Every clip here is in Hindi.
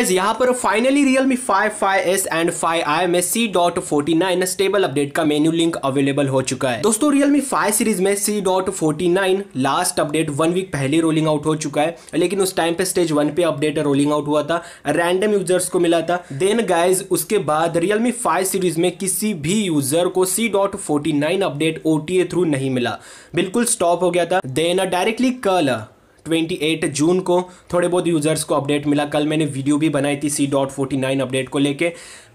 यहाँ पर finally Realme 5, 5s and 5i में C.49 स्टेबल अपडेट का मेन्यू लिंक अवेलेबल हो चुका है दोस्तों Realme 5 सीरीज में C.49 last update one week पहले रोलिंग आउट हो चुका है लेकिन उस टाइम पे स्टेज वन पे अपडेट रोलिंग आउट हुआ था रैंडम यूजर्स को मिला था देन गाइज उसके बाद Realme 5 सीरीज में किसी भी यूजर को C.49 अपडेट ओटीए थ्रू नहीं मिला बिल्कुल स्टॉप हो गया था देन डायरेक्टली कल 28 जून को थोड़े बहुत यूज़र्स को अपडेट मिला कल मैंने वीडियो भी बनाई थी C dot forty nine update को लेके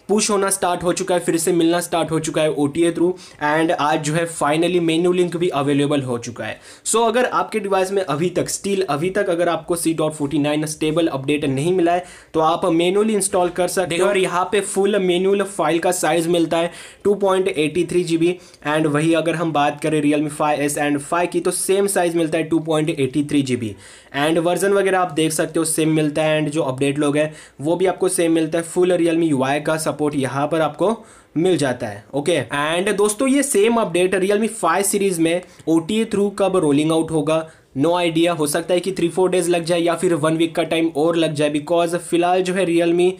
पुश होना स्टार्ट हो चुका है फिर से मिलना स्टार्ट हो चुका है ओ थ्रू एंड आज जो है फाइनली मेन्यू लिंक भी अवेलेबल हो चुका है सो so, अगर आपके डिवाइस में अभी तक स्टिल अभी तक अगर आपको C dot forty nine stable update नहीं मिला है तो आप मेनुअली इंस्टॉल कर सकते हो और यहाँ पे फुल मेनुअल फाइल का साइज मिलता है two point eighty three G B and वही अगर हम बात करें Realme five S and five की तो सेम साइज मिलता है two point eighty three G B and version वगैरह आप देख सकते हो सेम मिलता है एंड जो अपडेट लोग हैं वो भी आपको सेम मिलता है फुल रियल मी यू का सब सपोर्ट यहाँ पर आपको मिल जाता है ओके एंड दोस्तों ये same update Realme five series में ओ थ्रू कब रोलिंग आउट होगा नो no आइडिया हो सकता है कि थ्री फोर डेज लग जाए या फिर वन वीक का टाइम और लग जाए बिकॉज फिलहाल जो है रियलमी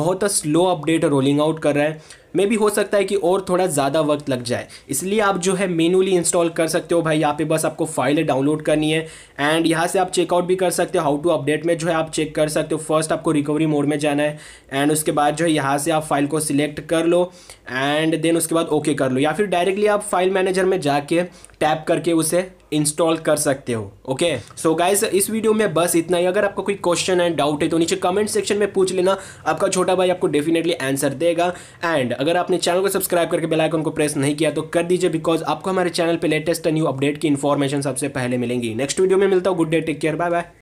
बहुत स्लो अपडेट रोलिंग आउट कर रहा है मे भी हो सकता है कि और थोड़ा ज़्यादा वक्त लग जाए इसलिए आप जो है मेनुअली इंस्टॉल कर सकते हो भाई यहाँ पे बस आपको फाइल डाउनलोड करनी है एंड यहाँ से आप चेकआउट भी कर सकते हो हाउ टू अपडेट में जो है आप चेक कर सकते हो फर्स्ट आपको रिकवरी मोड में जाना है एंड उसके बाद जो है यहाँ से आप फाइल को सिलेक्ट कर लो एंड देन उसके बाद ओके okay कर लो या फिर डायरेक्टली आप फाइल मैनेजर में जाके टैप करके उसे इंस्टॉल कर सकते हो ओके सो गाइस इस वीडियो में बस इतना ही अगर आपका कोई क्वेश्चन एंड डाउट है तो नीचे कमेंट सेक्शन में पूछ लेना आपका छोटा भाई आपको डेफिनेटली आंसर देगा एंड अगर आपने चैनल को सब्सक्राइब करके बेल आइकन को प्रेस नहीं किया तो कर दीजिए बिकॉज आपको हमारे चैनल पर लेटेस्ट न्यू अपडेट की इन्फॉर्मेशन सबसे पहले मिलेंगी नेक्स्ट वीडियो में मिलता हूँ good day take care bye bye